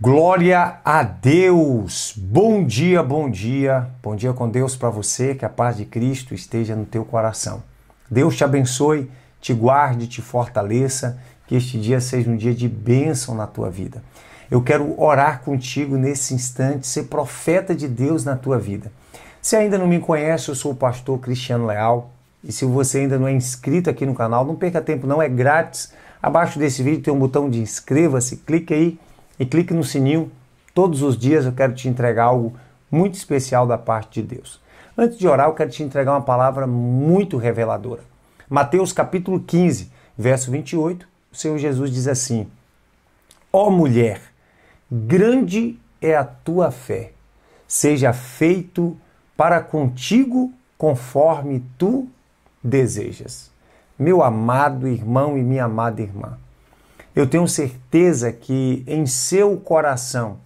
Glória a Deus! Bom dia, bom dia, bom dia com Deus para você, que a paz de Cristo esteja no teu coração. Deus te abençoe, te guarde, te fortaleça, que este dia seja um dia de bênção na tua vida. Eu quero orar contigo nesse instante, ser profeta de Deus na tua vida. Se ainda não me conhece, eu sou o pastor Cristiano Leal. E se você ainda não é inscrito aqui no canal, não perca tempo, não é grátis. Abaixo desse vídeo tem um botão de inscreva-se, clique aí e clique no sininho. Todos os dias eu quero te entregar algo muito especial da parte de Deus. Antes de orar, eu quero te entregar uma palavra muito reveladora. Mateus capítulo 15, verso 28, o Senhor Jesus diz assim: Ó oh mulher, grande é a tua fé, seja feito para contigo conforme tu desejas. Meu amado irmão e minha amada irmã, eu tenho certeza que em seu coração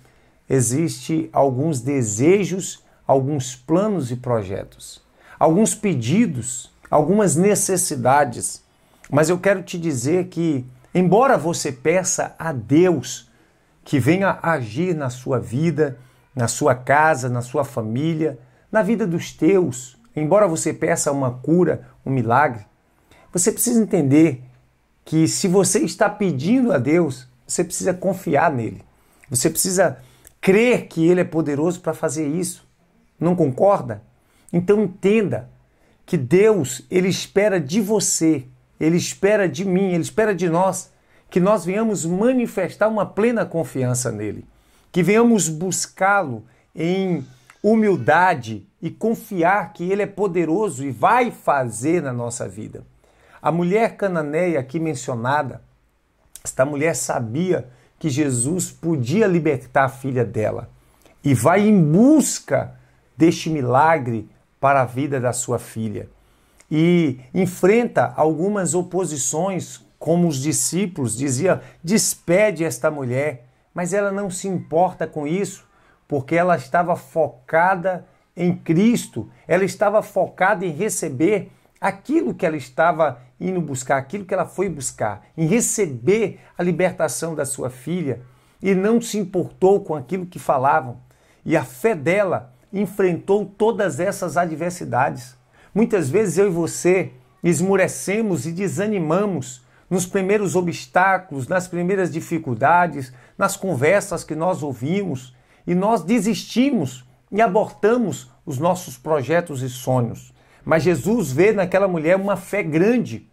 existe alguns desejos, alguns planos e projetos, alguns pedidos, algumas necessidades. Mas eu quero te dizer que, embora você peça a Deus que venha agir na sua vida, na sua casa, na sua família, na vida dos teus, embora você peça uma cura, um milagre, você precisa entender que se você está pedindo a Deus, você precisa confiar nele. Você precisa crer que ele é poderoso para fazer isso. Não concorda? Então entenda que Deus, ele espera de você, ele espera de mim, ele espera de nós que nós venhamos manifestar uma plena confiança nele, que venhamos buscá-lo em humildade e confiar que ele é poderoso e vai fazer na nossa vida. A mulher cananeia aqui mencionada, esta mulher sabia que Jesus podia libertar a filha dela e vai em busca deste milagre para a vida da sua filha. E enfrenta algumas oposições, como os discípulos diziam despede esta mulher, mas ela não se importa com isso, porque ela estava focada em Cristo, ela estava focada em receber aquilo que ela estava indo buscar aquilo que ela foi buscar, em receber a libertação da sua filha, e não se importou com aquilo que falavam. E a fé dela enfrentou todas essas adversidades. Muitas vezes eu e você esmorecemos e desanimamos nos primeiros obstáculos, nas primeiras dificuldades, nas conversas que nós ouvimos, e nós desistimos e abortamos os nossos projetos e sonhos. Mas Jesus vê naquela mulher uma fé grande,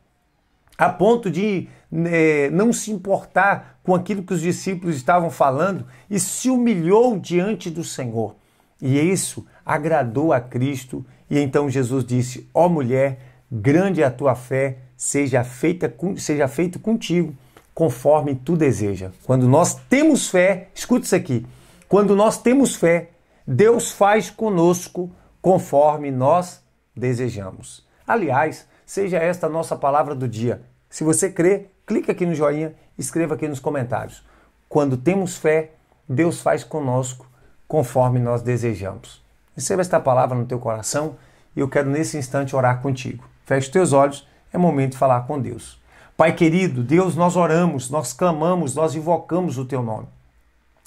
a ponto de é, não se importar com aquilo que os discípulos estavam falando e se humilhou diante do Senhor. E isso agradou a Cristo. E então Jesus disse: Ó oh, mulher, grande a tua fé, seja, feita, seja feito contigo conforme tu deseja. Quando nós temos fé, escuta isso aqui. Quando nós temos fé, Deus faz conosco conforme nós desejamos. Aliás, seja esta a nossa palavra do dia. Se você crê, clique aqui no joinha, escreva aqui nos comentários. Quando temos fé, Deus faz conosco conforme nós desejamos. Receba esta palavra no teu coração e eu quero nesse instante orar contigo. Feche teus olhos, é momento de falar com Deus. Pai querido, Deus, nós oramos, nós clamamos, nós invocamos o teu nome.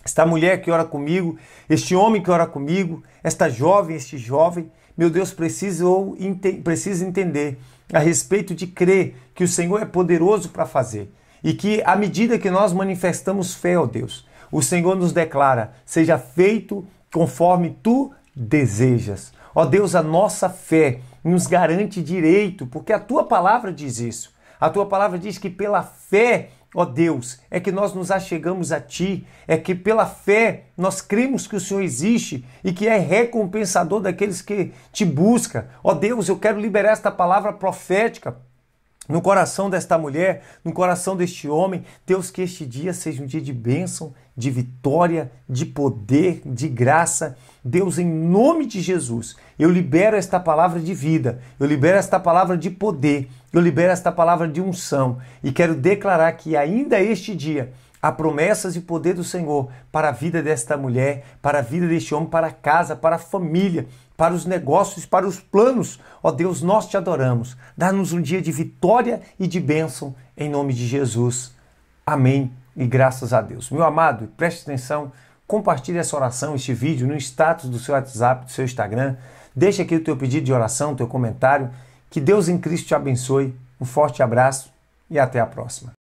Esta mulher que ora comigo, este homem que ora comigo, esta jovem, este jovem, meu Deus, preciso, preciso entender a respeito de crer que o Senhor é poderoso para fazer e que à medida que nós manifestamos fé, ó Deus, o Senhor nos declara: seja feito conforme tu desejas. Ó Deus, a nossa fé nos garante direito, porque a tua palavra diz isso. A tua palavra diz que pela fé Ó Deus, é que nós nos achegamos a Ti, é que pela fé nós cremos que o Senhor existe e que é recompensador daqueles que te buscam. Ó Deus, eu quero liberar esta palavra profética no coração desta mulher, no coração deste homem, Deus, que este dia seja um dia de bênção, de vitória, de poder, de graça. Deus, em nome de Jesus, eu libero esta palavra de vida, eu libero esta palavra de poder, eu libero esta palavra de unção e quero declarar que ainda este dia há promessas e poder do Senhor para a vida desta mulher, para a vida deste homem, para a casa, para a família, para os negócios, para os planos. Ó Deus, nós te adoramos. Dá-nos um dia de vitória e de bênção, em nome de Jesus. Amém e graças a Deus. Meu amado, preste atenção, compartilhe essa oração, este vídeo, no status do seu WhatsApp, do seu Instagram. Deixa aqui o teu pedido de oração, o teu comentário. Que Deus em Cristo te abençoe. Um forte abraço e até a próxima.